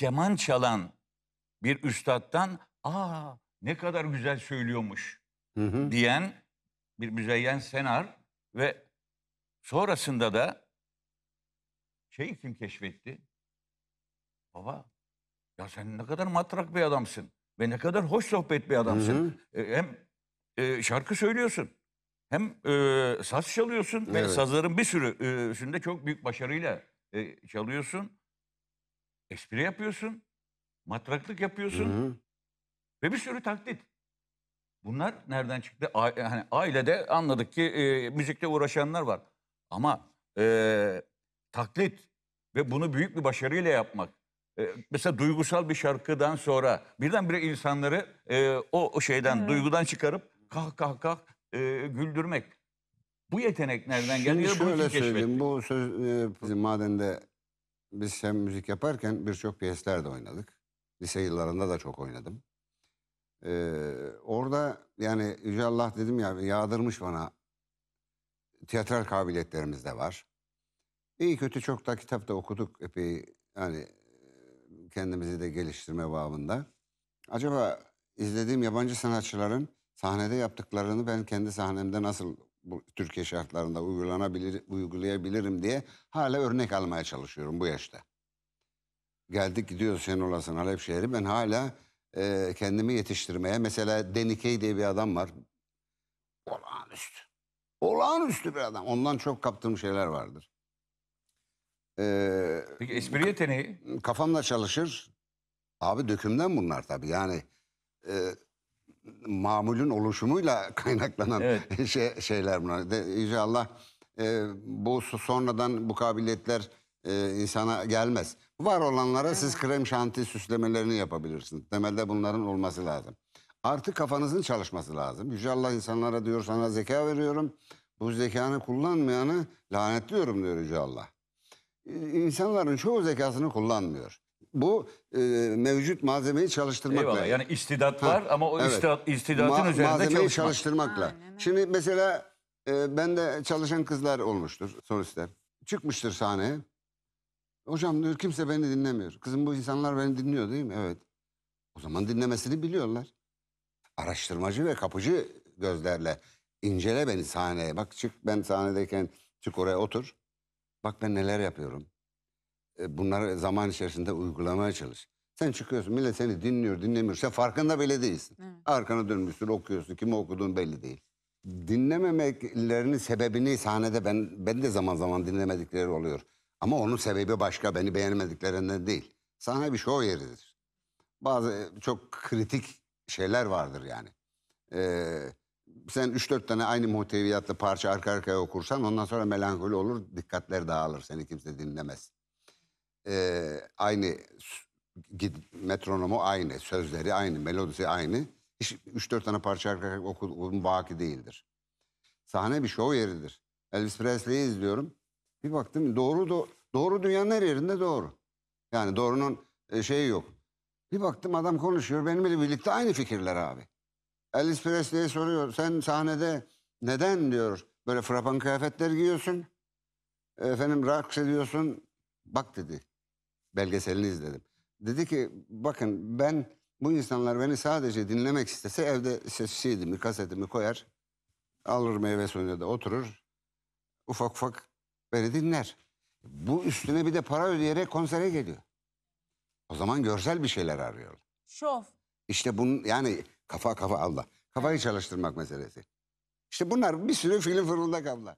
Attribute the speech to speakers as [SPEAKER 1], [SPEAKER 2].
[SPEAKER 1] keman çalan bir üstattan aa ne kadar güzel söylüyormuş hı hı. diyen bir müzeyyen senar ve sonrasında da şeyi kim keşfetti? Baba ya sen ne kadar matrak bir adamsın ve ne kadar hoş sohbet bir adamsın. Hı hı. E, hem e, şarkı söylüyorsun hem e, saz çalıyorsun evet. ve sazların bir sürü sürüsünde e, çok büyük başarıyla e, çalıyorsun espri yapıyorsun, matraklık yapıyorsun Hı-hı. ve bir sürü taklit. Bunlar nereden çıktı? A- e, hani ailede anladık ki e, müzikle uğraşanlar var. Ama e, taklit ve bunu büyük bir başarıyla yapmak. E, mesela duygusal bir şarkıdan sonra birdenbire insanları e, o, şeyden, hı duygudan çıkarıp kah kah kah e, güldürmek. Bu yetenek nereden geliyor? Şimdi şöyle söyleyeyim.
[SPEAKER 2] Bu söz e, madende biz hem müzik yaparken birçok piyesler de oynadık. Lise yıllarında da çok oynadım. Ee, orada yani Yüce Allah dedim ya yağdırmış bana tiyatral kabiliyetlerimiz de var. İyi kötü çok da kitap da okuduk epey yani e, kendimizi de geliştirme babında. Acaba izlediğim yabancı sanatçıların sahnede yaptıklarını ben kendi sahnemde nasıl bu Türkiye şartlarında uygulanabilir, uygulayabilirim diye hala örnek almaya çalışıyorum bu yaşta. Geldik gidiyoruz Şenolas'ın Halep şehri. Ben hala e, kendimi yetiştirmeye. Mesela Denikey diye bir adam var. Olağanüstü. Olağanüstü bir adam. Ondan çok kaptığım şeyler vardır. Ee, Peki espri yeteneği? Kafamla çalışır. Abi dökümden bunlar tabii. Yani e, mamulün oluşumuyla kaynaklanan evet. şey, şeyler bunlar. De, Yüce Allah e, bu sonradan bu kabiliyetler e, insana gelmez. Var olanlara evet. siz krem şanti süslemelerini yapabilirsiniz. Temelde bunların olması lazım. Artık kafanızın çalışması lazım. Yüce Allah insanlara diyor sana zeka veriyorum. Bu zekanı kullanmayanı lanetliyorum diyor Yüce Allah. İnsanların çoğu zekasını kullanmıyor bu e, mevcut malzemeyi çalıştırmakla. Eyvallah yani
[SPEAKER 1] istidat var ama o evet. istidat, istidatın Ma üzerinde malzemeyi çalıştırmakla.
[SPEAKER 2] Aynen. Şimdi mesela e, ben de çalışan kızlar olmuştur solistler. Çıkmıştır sahneye. Hocam diyor kimse beni dinlemiyor. Kızım bu insanlar beni dinliyor değil mi? Evet. O zaman dinlemesini biliyorlar. Araştırmacı ve kapıcı gözlerle incele beni sahneye. Bak çık ben sahnedeyken çık oraya otur. Bak ben neler yapıyorum. E, bunları zaman içerisinde uygulamaya çalış. Sen çıkıyorsun millet seni dinliyor dinlemiyor. Sen farkında bile değilsin. Evet. Arkana dönmüşsün okuyorsun kimi okuduğun belli değil. Dinlememeklerinin sebebini sahnede ben ben de zaman zaman dinlemedikleri oluyor. Ama onun sebebi başka beni beğenmediklerinden değil. Sahne bir show şey yeridir. Bazı e, çok kritik şeyler vardır yani. Ee, sen 3-4 tane aynı muhteviyatlı parça arka arkaya okursan ondan sonra melankoli olur, dikkatler dağılır, seni kimse dinlemez e, aynı metronomu aynı, sözleri aynı, melodisi aynı. Hiç 3-4 tane parça arka okuduğum vaki değildir. Sahne bir show yeridir. Elvis Presley'i izliyorum. Bir baktım doğru doğru dünyanın her yerinde doğru. Yani doğrunun e, şeyi yok. Bir baktım adam konuşuyor benimle birlikte aynı fikirler abi. Elvis Presley'e soruyor sen sahnede neden diyor böyle frapan kıyafetler giyiyorsun? Efendim raks ediyorsun. Bak dedi belgeselini izledim. Dedi ki bakın ben bu insanlar beni sadece dinlemek istese evde sesçiydim, kasetimi koyar. Alır meyve suyunu da oturur. Ufak ufak beni dinler. Bu üstüne bir de para ödeyerek konsere geliyor. O zaman görsel bir şeyler arıyor. Şov. İşte bunun yani kafa kafa Allah. Kafayı çalıştırmak meselesi. İşte bunlar bir sürü film fırıldak abla.